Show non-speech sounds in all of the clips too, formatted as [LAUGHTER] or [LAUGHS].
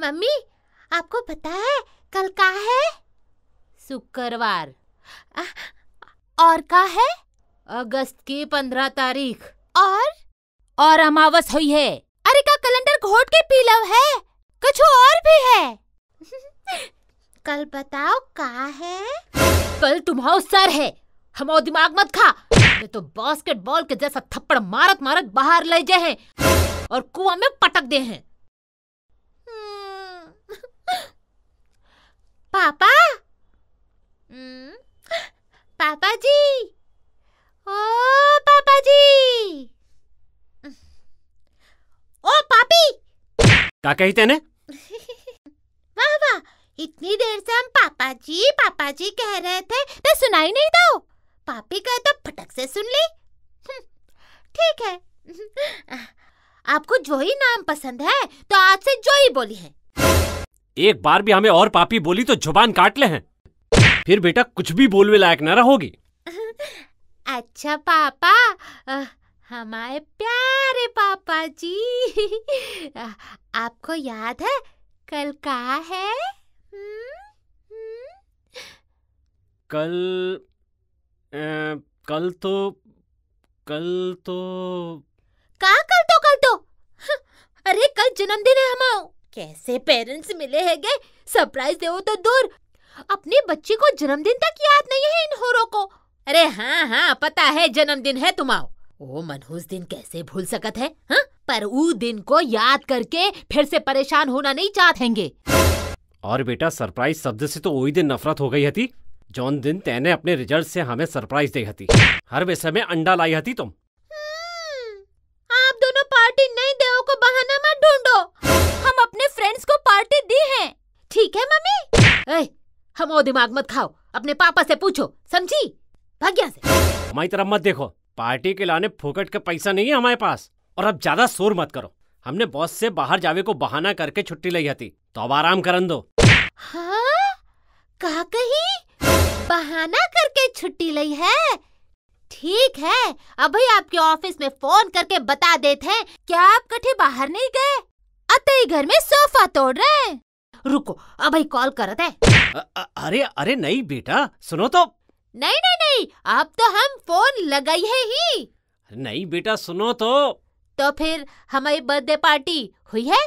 Mummy [LAUGHS] आपको पता है कल का है शुक्रवार और का है अगस्त की पंद्रह तारीख और और अमावस हुई है अरे का कैलेंडर घोट के पीलव है कुछ और भी है [LAUGHS] कल बताओ का है कल तुम्हारा सर है हमारा दिमाग मत खा अरे तो बास्केटबॉल के जैसा थप्पड़ मारत मारत बाहर ले जाए हैं और कुआं में पटक दे हैं हम्म। पापा हम्म। पापा जी ओ पापा जी ओ पापी क्या कही तेने वाह वाह इतनी देर से हम पापा जी पापा जी कह रहे थे तो सुनाई नहीं दो पापी का तो फटक से सुन ली हम्म, ठीक है [LAUGHS] आपको जो ही नाम पसंद है तो आज से जो ही बोली है एक बार भी हमें और पापी बोली तो जुबान काट ले हैं फिर बेटा कुछ भी बोलवे लायक न रहोगी [LAUGHS] अच्छा पापा हमारे प्यारे पापा जी [LAUGHS] आपको याद है कल कहा है हुँ? हम्म, हुँ? हम्म। कल कल तो कल तो का कल तो कल तो अरे कल जन्मदिन है हमारा कैसे पेरेंट्स मिले हैं गए सरप्राइज दे तो दूर अपने बच्चे को जन्मदिन तक याद नहीं है इन होरों को अरे हाँ हाँ पता है जन्मदिन है तुम आओ ओ मनहूस दिन कैसे भूल सकत है हा? पर ऊ दिन को याद करके फिर से परेशान होना नहीं चाहतेंगे और बेटा सरप्राइज शब्द से तो वही दिन नफरत हो गई थी जौन दिन तेने अपने रिजल्ट से हमें सरप्राइज दी हती हर विषय में अंडा लाई हती तुम हम्म, आप दोनों पार्टी नहीं देओ को बहाना मत ढूंढो हम अपने फ्रेंड्स को पार्टी दी है ठीक है मम्मी ए, हम वो दिमाग मत खाओ अपने पापा से पूछो समझी भाग्या से हमारी तरफ मत देखो पार्टी के लाने फोकट का पैसा नहीं है हमारे पास और अब ज्यादा शोर मत करो हमने बॉस से बाहर जावे को बहाना करके छुट्टी ली हती तो अब आराम करन दो हाँ? का कही बहाना करके छुट्टी ली है ठीक है अभी आपके ऑफिस में फोन करके बता देते हैं क्या आप कठे बाहर नहीं गए अतः घर में सोफा तोड़ रहे हैं रुको अभी कॉल करते हैं अरे अरे नहीं बेटा सुनो तो नहीं नहीं नहीं अब तो हम फोन लगाई है ही नहीं बेटा सुनो तो तो फिर हमारी बर्थडे पार्टी हुई है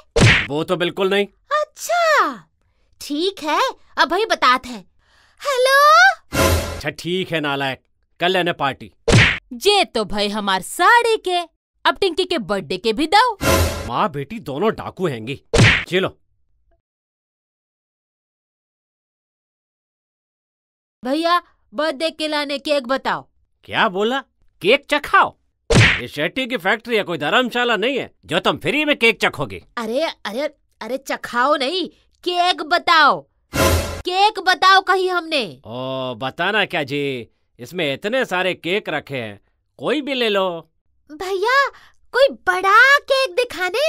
वो तो बिल्कुल नहीं अच्छा ठीक है अभी बताते हैं हेलो अच्छा ठीक है नालायक कल लेने पार्टी जे तो भाई हमार साड़ी के अब टिंकी के बर्थडे के भी दो माँ बेटी दोनों डाकू हैंगी चलो भैया बर्थडे के लाने केक बताओ क्या बोला केक चखाओ ये शेट्टी की फैक्ट्री है कोई धर्मशाला नहीं है जो तुम फ्री में केक चखोगे अरे अरे अरे चखाओ नहीं केक बताओ केक बताओ कहीं हमने ओ बताना क्या जी इसमें इतने सारे केक रखे हैं कोई भी ले लो भैया कोई बड़ा केक दिखाने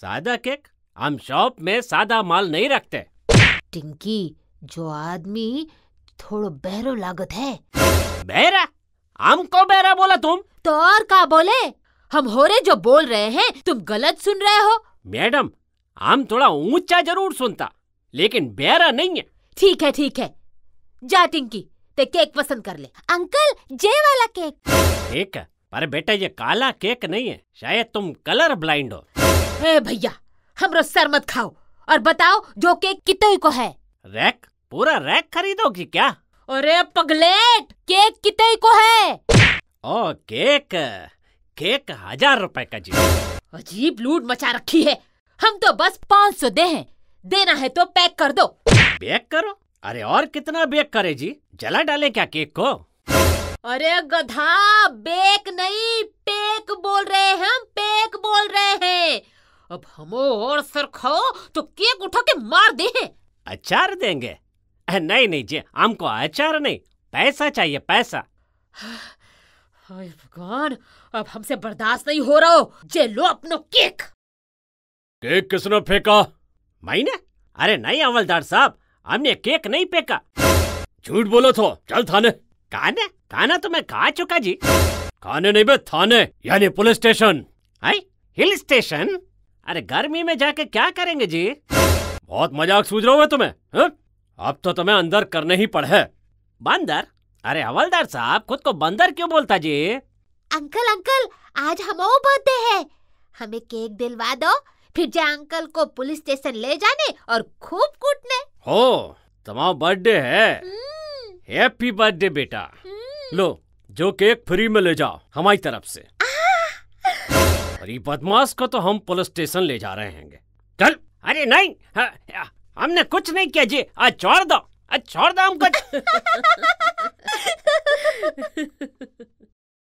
सादा केक हम शॉप में सादा माल नहीं रखते टिंकी जो आदमी थोड़ो बहरो लागत है बहरा हमको बहरा बोला तुम तो और का बोले हम हो रहे जो बोल रहे हैं तुम गलत सुन रहे हो मैडम हम थोड़ा ऊंचा जरूर सुनता लेकिन बहरा नहीं है ठीक है ठीक है जा टिंकी ते केक पसंद कर ले अंकल जे वाला केक है पर बेटा ये काला केक नहीं है शायद तुम कलर ब्लाइंड हो भैया हमरो सर मत खाओ और बताओ जो केक कितोई को है रैक पूरा रैक खरीदोगी क्या अरे पगलेट केक कितोई को है ओ केक केक हजार रुपए का जी अजीब लूट मचा रखी है हम तो बस पाँच सौ दे हैं देना है तो पैक कर दो बेक करो अरे और कितना बेक करे जी जला डाले क्या केक को अरे गधा बेक नहीं पेक बोल रहे हैं हम पेक बोल रहे हैं अब हम और सर खाओ तो केक उठा के मार दे अचार देंगे नहीं नहीं जी हमको अचार नहीं पैसा चाहिए पैसा हाय भगवान अब हमसे बर्दाश्त नहीं हो रहा हो जे लो अपनो केक केक किसने फेंका मैंने अरे नहीं अमलदार साहब हमने केक नहीं पेका झूठ बोलो तो चल थाने काने काना तो मैं खा चुका जी खाने नहीं बे थाने यानी पुलिस स्टेशन आई हिल स्टेशन अरे गर्मी में जाके क्या करेंगे जी बहुत मजाक सूझ रहा हूँ तुम्हें हाँ? अब तो तुम्हें अंदर करने ही पड़े बंदर अरे हवलदार साहब खुद को बंदर क्यों बोलता जी अंकल अंकल आज हम बर्थडे है हमें केक दिलवा दो फिर जाए अंकल को पुलिस स्टेशन ले जाने और खूब कूटने हो तुम्हारा बर्थडे है हैप्पी हम्म। बर्थडे बेटा हम्म। लो जो केक फ्री में ले जाओ हमारी तरफ से अरे बदमाश को तो हम पुलिस स्टेशन ले जा रहे हैं चल अरे नहीं हमने कुछ नहीं किया जी आज छोड़ दो आज छोड़ दो हमको [LAUGHS]